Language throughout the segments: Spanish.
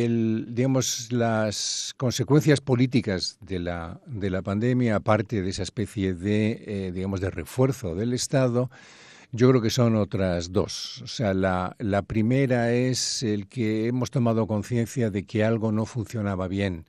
el, digamos, las consecuencias políticas de la, de la pandemia, aparte de esa especie de, eh, de refuerzo del Estado, yo creo que son otras dos. O sea, la, la primera es el que hemos tomado conciencia de que algo no funcionaba bien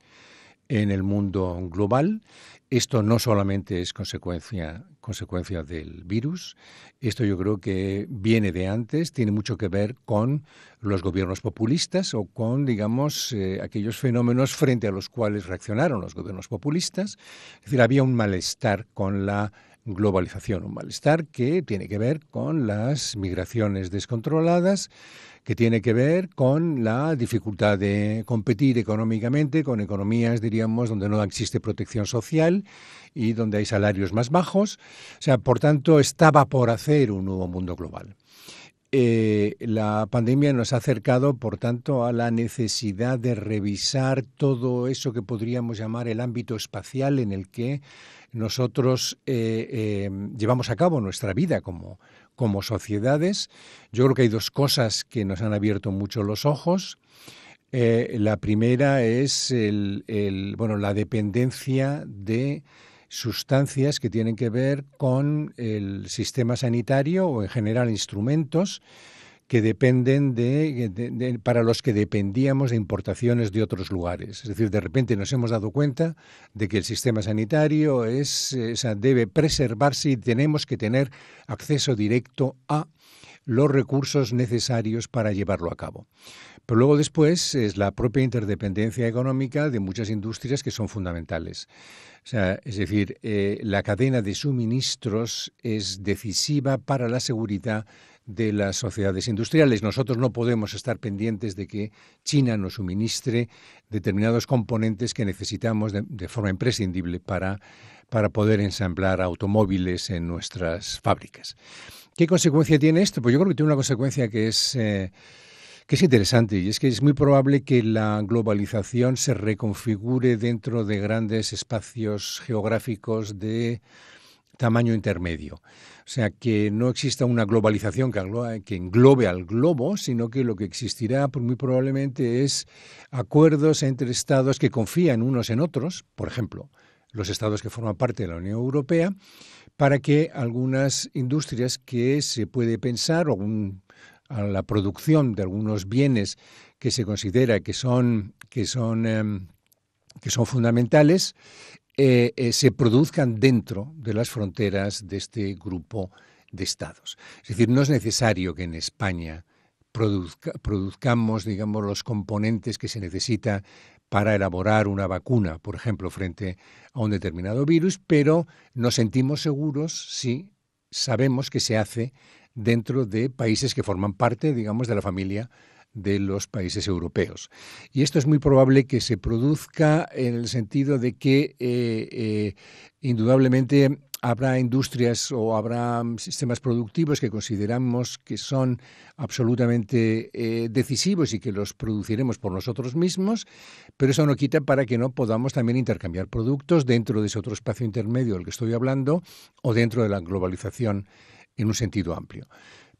en el mundo global. Esto no solamente es consecuencia, consecuencia del virus, esto yo creo que viene de antes, tiene mucho que ver con los gobiernos populistas o con, digamos, eh, aquellos fenómenos frente a los cuales reaccionaron los gobiernos populistas. Es decir, había un malestar con la globalización, un malestar que tiene que ver con las migraciones descontroladas, que tiene que ver con la dificultad de competir económicamente con economías, diríamos, donde no existe protección social y donde hay salarios más bajos. O sea, por tanto, estaba por hacer un nuevo mundo global. Eh, la pandemia nos ha acercado, por tanto, a la necesidad de revisar todo eso que podríamos llamar el ámbito espacial en el que nosotros eh, em, llevamos a cabo nuestra vida como, como sociedades. Yo creo que hay dos cosas que nos han abierto mucho los ojos. Eh, la primera es el, bueno, la dependencia de sustancias que tienen que ver con el sistema sanitario o en general instrumentos que dependen de, para los que dependíamos de importaciones de otros lugares. Es decir, de repente nos hemos dado cuenta de que el sistema sanitario es, debe preservarse y tenemos que tener acceso directo a los recursos necesarios para llevarlo a cabo. Pero luego después es la propia interdependencia económica de muchas industrias que son fundamentales. O es decir, eh, la cadena de suministros es decisiva para la seguridad de las sociedades industriales. Nosotros no podemos estar pendientes de que China nos suministre determinados componentes que necesitamos de, forma imprescindible para, para poder ensamblar automóviles en nuestras fábricas. ¿Qué consecuencia tiene esto? Pues yo creo que tiene una consecuencia que es... Eh, que es interesante y es que es muy probable que la globalización se reconfigure dentro de grandes espacios geográficos de tamaño intermedio. O sea, que no exista una globalización que, englobe al globo, sino que lo que existirá muy probablemente es acuerdos entre estados que confían unos en otros, por ejemplo, los estados que forman parte de la Unión Europea, para que algunas industrias que se puede pensar, o a la producción de algunos bienes que se considera que son, que son, em, que son fundamentales, eh, eh, se produzcan dentro de las fronteras de este grupo de estados. Es decir, no es necesario que en España produzcamos, digamos, los componentes que se necesita para elaborar una vacuna, por ejemplo, frente a un determinado virus, pero nos sentimos seguros si sabemos que se hace dentro de países que forman parte, digamos, de la familia de los países europeos. Y esto es muy probable que se produzca en el sentido de que eh, eh, indudablemente habrá industrias o habrá sistemas productivos que consideramos que son absolutamente eh, decisivos y que los produciremos por nosotros mismos, pero eso no quita para que no podamos también intercambiar productos dentro de ese otro espacio intermedio del que estoy hablando o dentro de la globalización en un sentido amplio.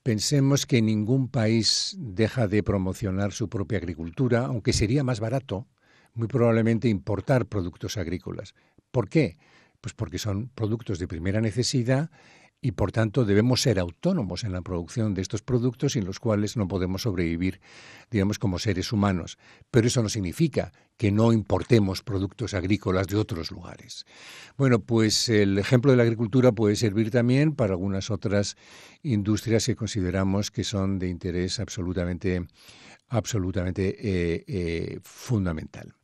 Pensemos que ningún país deja de promocionar su propia agricultura, aunque sería más barato, muy probablemente, importar productos agrícolas. ¿Por qué? Pues porque son productos de primera necesidad y por tanto debemos ser autónomos en la producción de estos productos sin los cuales no podemos sobrevivir, digamos, como seres humanos. Pero eso no significa que no importemos productos agrícolas de otros lugares. Bueno, pues el ejemplo de la agricultura puede servir también para algunas otras industrias que consideramos que son de interés absolutamente, absolutamente eh, eh, fundamental.